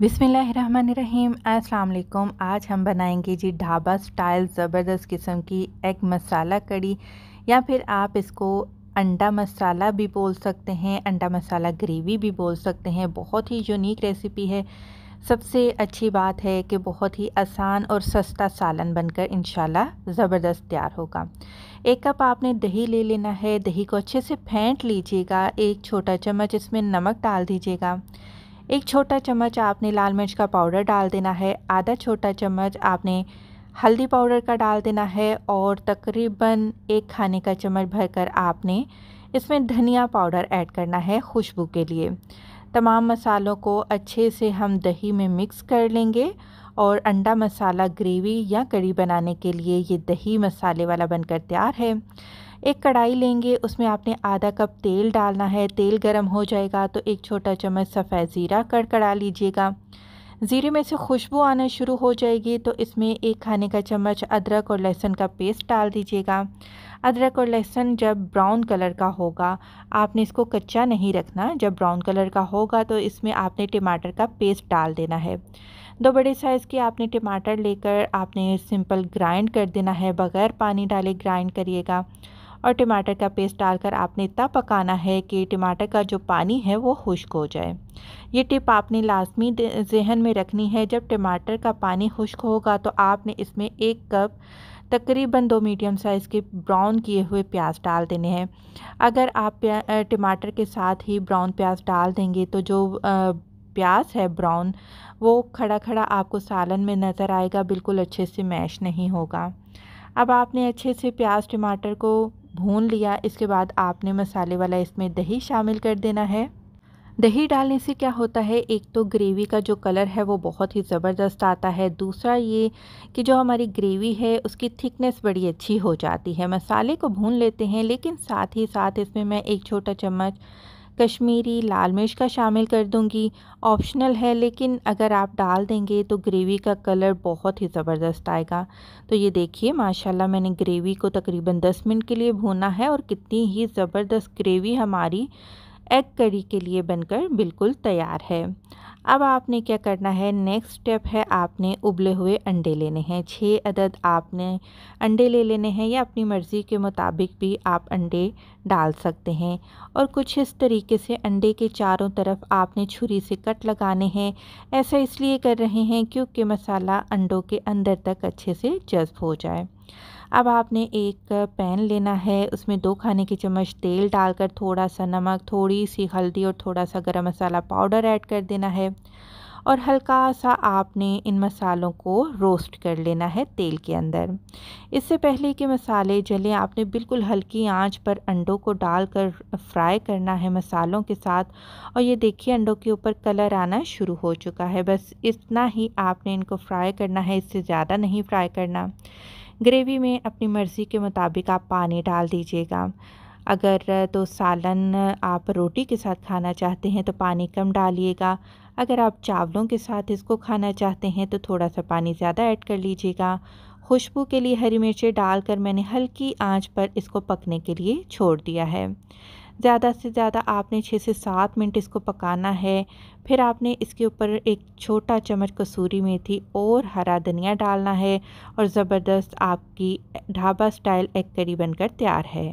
बिसमीम् अस्सलाम आज हम बनाएंगे जी ढाबा स्टाइल ज़बरदस्त किस्म की एग मसाला कड़ी या फिर आप इसको अंडा मसाला भी बोल सकते हैं अंडा मसाला ग्रेवी भी बोल सकते हैं बहुत ही यूनिक रेसिपी है सबसे अच्छी बात है कि बहुत ही आसान और सस्ता सालन बनकर इन ज़बरदस्त तैयार होगा एक कप आपने दही ले लेना है दही को अच्छे से फेंट लीजिएगा एक छोटा चम्मच इसमें नमक डाल दीजिएगा एक छोटा चम्मच आपने लाल मिर्च का पाउडर डाल देना है आधा छोटा चम्मच आपने हल्दी पाउडर का डाल देना है और तकरीबन एक खाने का चम्मच भरकर आपने इसमें धनिया पाउडर ऐड करना है खुशबू के लिए तमाम मसालों को अच्छे से हम दही में मिक्स कर लेंगे और अंडा मसाला ग्रेवी या कड़ी बनाने के लिए ये दही मसाले वाला बनकर तैयार है एक कढ़ाई लेंगे उसमें आपने आधा कप तेल डालना है तेल गर्म हो जाएगा तो एक छोटा चम्मच सफ़ेद ज़ीरा कड़कड़ा लीजिएगा ज़ीरे में से खुशबू आना शुरू हो जाएगी तो इसमें एक खाने का चम्मच अदरक और लहसुन का पेस्ट डाल दीजिएगा अदरक और लहसुन जब ब्राउन कलर का होगा आपने इसको कच्चा नहीं रखना जब ब्राउन कलर का होगा तो इसमें आपने टमाटर का पेस्ट डाल देना है दो बड़े साइज़ के आपने टमाटर लेकर आपने सिंपल ग्राइंड कर देना है बग़ैर पानी डाले ग्राइंड करिएगा और टमाटर का पेस्ट डालकर आपने इतना पकाना है कि टमाटर का जो पानी है वो खुश्क हो जाए ये टिप आपने लाजमी जहन में रखनी है जब टमाटर का पानी खुश्क होगा तो आपने इसमें एक कप तकरीबन दो मीडियम साइज़ के ब्राउन किए हुए प्याज डाल देने हैं अगर आप टमाटर के साथ ही ब्राउन प्याज डाल देंगे तो जो प्याज है ब्राउन वो खड़ा खड़ा आपको सालन में नज़र आएगा बिल्कुल अच्छे से मैश नहीं होगा अब आपने अच्छे से प्याज टमाटर को भून लिया इसके बाद आपने मसाले वाला इसमें दही शामिल कर देना है दही डालने से क्या होता है एक तो ग्रेवी का जो कलर है वो बहुत ही ज़बरदस्त आता है दूसरा ये कि जो हमारी ग्रेवी है उसकी थिकनेस बड़ी अच्छी हो जाती है मसाले को भून लेते हैं लेकिन साथ ही साथ इसमें मैं एक छोटा चम्मच कश्मीरी लाल मिर्च का शामिल कर दूंगी ऑप्शनल है लेकिन अगर आप डाल देंगे तो ग्रेवी का कलर बहुत ही ज़बरदस्त आएगा तो ये देखिए माशाल्लाह मैंने ग्रेवी को तकरीबन 10 मिनट के लिए भूना है और कितनी ही ज़बरदस्त ग्रेवी हमारी एग करी के लिए बनकर बिल्कुल तैयार है अब आपने क्या करना है नेक्स्ट स्टेप है आपने उबले हुए अंडे लेने हैं छः अदद आपने अंडे ले लेने हैं या अपनी मर्ज़ी के मुताबिक भी आप अंडे डाल सकते हैं और कुछ इस तरीके से अंडे के चारों तरफ आपने छुरी से कट लगाने हैं ऐसा इसलिए कर रहे हैं क्योंकि मसाला अंडों के अंदर तक अच्छे से जज्ब हो जाए अब आपने एक पैन लेना है उसमें दो खाने की चम्मच तेल डालकर थोड़ा सा नमक थोड़ी सी हल्दी और थोड़ा सा गरम मसाला पाउडर ऐड कर देना है और हल्का सा आपने इन मसालों को रोस्ट कर लेना है तेल के अंदर इससे पहले कि मसाले जलें आपने बिल्कुल हल्की आंच पर अंडों को डालकर फ्राई करना है मसालों के साथ और ये देखिए अंडों के ऊपर कलर आना शुरू हो चुका है बस इतना ही आपने इनको फ्राई करना है इससे ज़्यादा नहीं फ्राई करना ग्रेवी में अपनी मर्ज़ी के मुताबिक आप पानी डाल दीजिएगा अगर तो सालन आप रोटी के साथ खाना चाहते हैं तो पानी कम डालिएगा अगर आप चावलों के साथ इसको खाना चाहते हैं तो थोड़ा सा पानी ज़्यादा ऐड कर लीजिएगा खुशबू के लिए हरी मिर्चें डालकर मैंने हल्की आंच पर इसको पकने के लिए छोड़ दिया है ज़्यादा से ज़्यादा आपने छः से सात मिनट इसको पकाना है फिर आपने इसके ऊपर एक छोटा चम्मच कसूरी मेथी और हरा धनिया डालना है और ज़बरदस्त आपकी ढाबा स्टाइल एग करी बनकर तैयार है